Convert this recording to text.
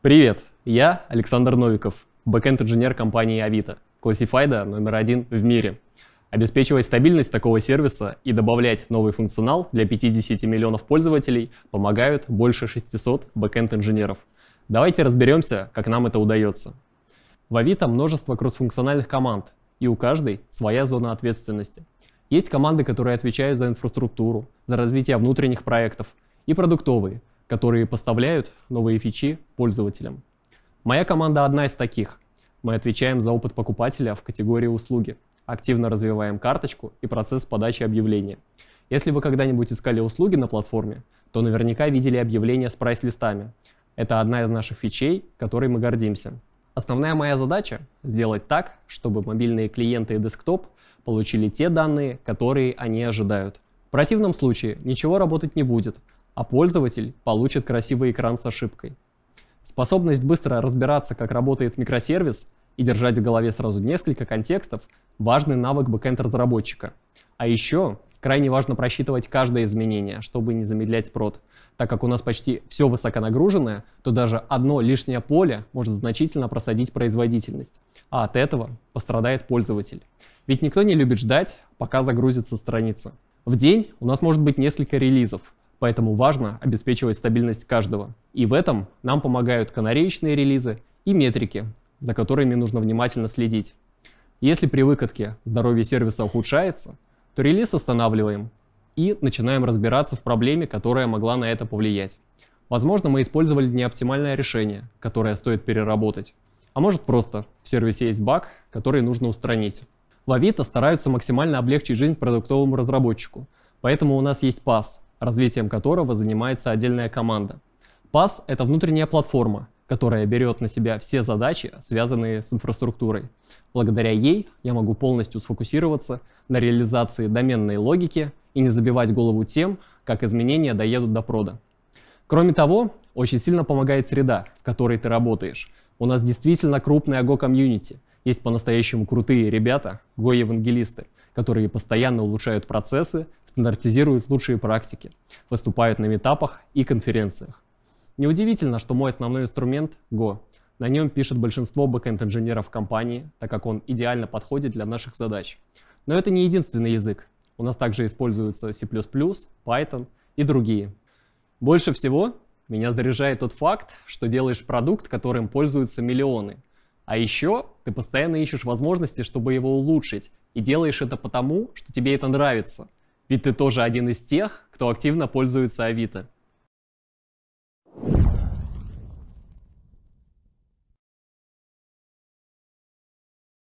Привет, я Александр Новиков, бэкэнд-инженер компании Авито, классифайда номер один в мире. Обеспечивать стабильность такого сервиса и добавлять новый функционал для 50 миллионов пользователей помогают больше 600 бэкэнд-инженеров. Давайте разберемся, как нам это удается. В Авито множество кроссфункциональных команд, и у каждой своя зона ответственности. Есть команды, которые отвечают за инфраструктуру, за развитие внутренних проектов, и продуктовые – которые поставляют новые фичи пользователям. Моя команда одна из таких. Мы отвечаем за опыт покупателя в категории услуги, активно развиваем карточку и процесс подачи объявления. Если вы когда-нибудь искали услуги на платформе, то наверняка видели объявления с прайс-листами. Это одна из наших фичей, которой мы гордимся. Основная моя задача — сделать так, чтобы мобильные клиенты и десктоп получили те данные, которые они ожидают. В противном случае ничего работать не будет — а пользователь получит красивый экран с ошибкой. Способность быстро разбираться, как работает микросервис, и держать в голове сразу несколько контекстов – важный навык бэкэнд-разработчика. А еще крайне важно просчитывать каждое изменение, чтобы не замедлять прод. Так как у нас почти все высоконагруженное, то даже одно лишнее поле может значительно просадить производительность, а от этого пострадает пользователь. Ведь никто не любит ждать, пока загрузится страница. В день у нас может быть несколько релизов, Поэтому важно обеспечивать стабильность каждого. И в этом нам помогают канареечные релизы и метрики, за которыми нужно внимательно следить. Если при выкатке здоровье сервиса ухудшается, то релиз останавливаем и начинаем разбираться в проблеме, которая могла на это повлиять. Возможно, мы использовали неоптимальное решение, которое стоит переработать. А может просто в сервисе есть баг, который нужно устранить. Лавита стараются максимально облегчить жизнь продуктовому разработчику. Поэтому у нас есть пас, развитием которого занимается отдельная команда. PaaS — это внутренняя платформа, которая берет на себя все задачи, связанные с инфраструктурой. Благодаря ей я могу полностью сфокусироваться на реализации доменной логики и не забивать голову тем, как изменения доедут до прода. Кроме того, очень сильно помогает среда, в которой ты работаешь. У нас действительно крупный АГО-комьюнити. Есть по-настоящему крутые ребята, ГО-евангелисты — которые постоянно улучшают процессы, стандартизируют лучшие практики, выступают на метапах и конференциях. Неудивительно, что мой основной инструмент — Go. На нем пишет большинство бэкэнд-инженеров компании, так как он идеально подходит для наших задач. Но это не единственный язык. У нас также используются C++, Python и другие. Больше всего меня заряжает тот факт, что делаешь продукт, которым пользуются миллионы. А еще ты постоянно ищешь возможности, чтобы его улучшить, и делаешь это потому, что тебе это нравится. Ведь ты тоже один из тех, кто активно пользуется Авито.